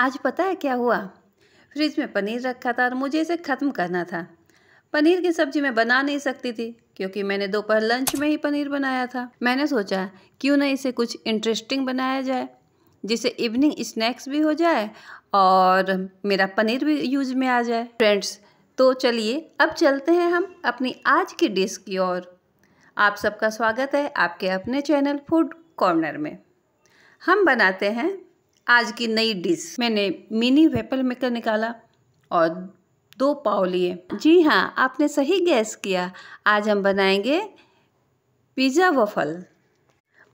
आज पता है क्या हुआ फ्रिज में पनीर रखा था और मुझे इसे ख़त्म करना था पनीर की सब्जी मैं बना नहीं सकती थी क्योंकि मैंने दोपहर लंच में ही पनीर बनाया था मैंने सोचा क्यों ना इसे कुछ इंटरेस्टिंग बनाया जाए जिसे इवनिंग स्नैक्स भी हो जाए और मेरा पनीर भी यूज में आ जाए फ्रेंड्स तो चलिए अब चलते हैं हम अपनी आज की डिश की ओर आप सबका स्वागत है आपके अपने चैनल फूड कॉर्नर में हम बनाते हैं आज की नई डिश मैंने मिनी वेपल मेकर निकाला और दो पाव लिए जी हाँ आपने सही गैस किया आज हम बनाएंगे पिज़्ज़ा वफल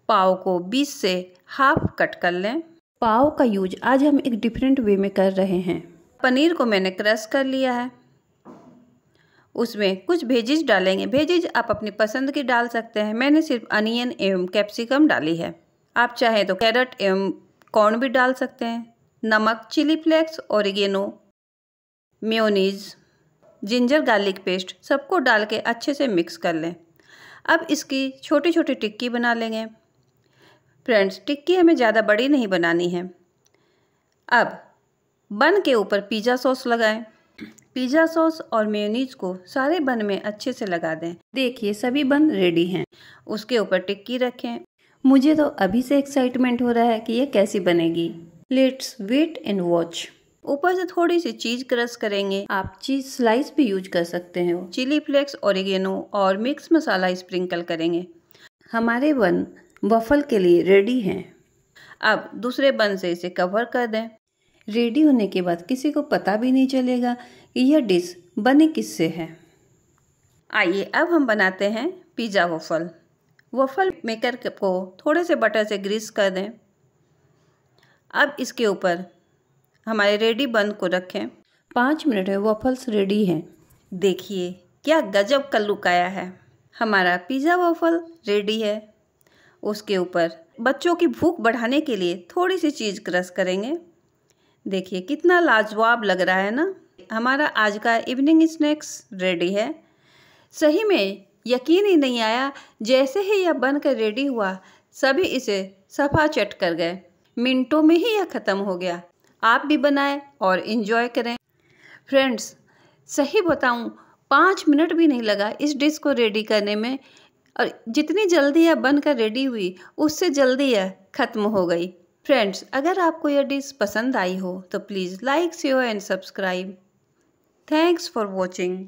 पाव को बीच से हाफ कट कर लें पाव का यूज आज हम एक डिफरेंट वे में कर रहे हैं पनीर को मैंने क्रश कर लिया है उसमें कुछ भेजिज डालेंगे भेजिज आप अपनी पसंद की डाल सकते हैं मैंने सिर्फ अनियन एवं कैप्सिकम डाली है आप चाहें तो कैरेट एवं कॉर्न भी डाल सकते हैं नमक चिली फ्लेक्स गेनो म्योनीज जिंजर गार्लिक पेस्ट सबको डाल के अच्छे से मिक्स कर लें अब इसकी छोटी छोटी टिक्की बना लेंगे फ्रेंड्स टिक्की हमें ज़्यादा बड़ी नहीं बनानी है अब बन के ऊपर पिज़्ज़ा सॉस लगाएं पिज़्ज़ा सॉस और मेयोनीज को सारे बन में अच्छे से लगा दें देखिए सभी बन रेडी हैं उसके ऊपर टिक्की रखें मुझे तो अभी से एक्साइटमेंट हो रहा है कि ये कैसी बनेगी लेट्स वेट एंड वॉच ऊपर से थोड़ी सी चीज क्रश करेंगे आप चीज स्लाइस भी यूज कर सकते हो चिली फ्लेक्स और और मिक्स मसाला स्प्रिंकल करेंगे हमारे बन वफल के लिए रेडी हैं अब दूसरे बन से इसे कवर कर दें रेडी होने के बाद किसी को पता भी नहीं चलेगा कि यह डिश बने किससे है आइए अब हम बनाते हैं पिज़्ज़ा वफल वफल मेकर को थोड़े से बटर से ग्रीस कर दें अब इसके ऊपर हमारे रेडी बंद को रखें पाँच मिनट में वफल्स रेडी हैं देखिए क्या गजब का लुक आया है हमारा पिज़्ज़ा वफल रेडी है उसके ऊपर बच्चों की भूख बढ़ाने के लिए थोड़ी सी चीज़ क्रश करेंगे देखिए कितना लाजवाब लग रहा है ना हमारा आज का इवनिंग स्नैक्स रेडी है सही में यकीन ही नहीं आया जैसे ही यह बनकर रेडी हुआ सभी इसे सफा चट कर गए मिनटों में ही यह ख़त्म हो गया आप भी बनाएं और इन्जॉय करें फ्रेंड्स सही बताऊं पाँच मिनट भी नहीं लगा इस डिश को रेडी करने में और जितनी जल्दी यह बनकर रेडी हुई उससे जल्दी यह ख़त्म हो गई फ्रेंड्स अगर आपको यह डिश पसंद आई हो तो please like share and subscribe thanks for watching